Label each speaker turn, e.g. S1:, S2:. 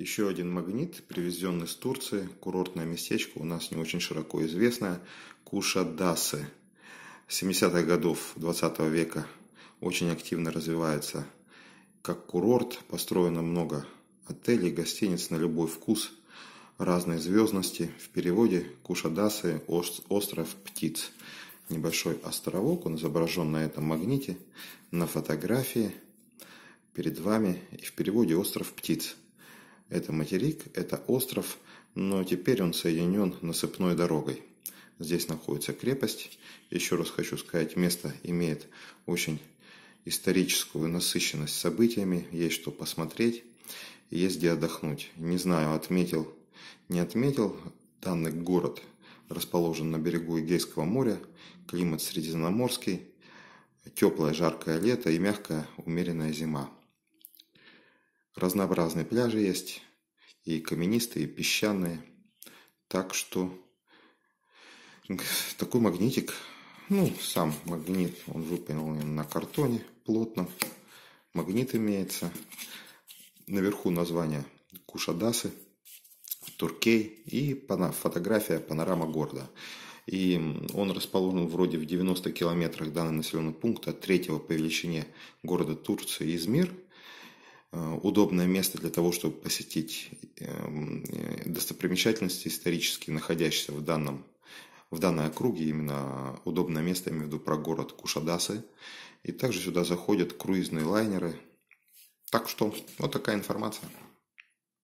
S1: Еще один магнит, привезенный с Турции, курортное местечко, у нас не очень широко известное, Кушадасы. 70-х годов 20 века очень активно развивается как курорт. Построено много отелей, гостиниц на любой вкус, разной звездности. В переводе Кушадасы – остров птиц. Небольшой островок, он изображен на этом магните, на фотографии перед вами и в переводе «Остров птиц». Это материк, это остров, но теперь он соединен насыпной дорогой. Здесь находится крепость. Еще раз хочу сказать, место имеет очень историческую насыщенность событиями, есть что посмотреть, есть где отдохнуть. Не знаю, отметил, не отметил, данный город расположен на берегу Эгейского моря, климат средиземноморский, теплое жаркое лето и мягкая умеренная зима разнообразные пляжи есть, и каменистые, и песчаные. Так что такой магнитик, ну, сам магнит, он выполнен на картоне плотно. Магнит имеется. Наверху название Кушадасы, Туркей и фотография панорама города. И он расположен вроде в 90 километрах данного населенного пункта, третьего по величине города Турции Измир – Э, удобное место для того, чтобы посетить эм, достопримечательности исторические, находящиеся в данном в данной округе именно удобное место, я имею в виду про город Кушадасы. И также сюда заходят круизные лайнеры. Так что вот такая информация.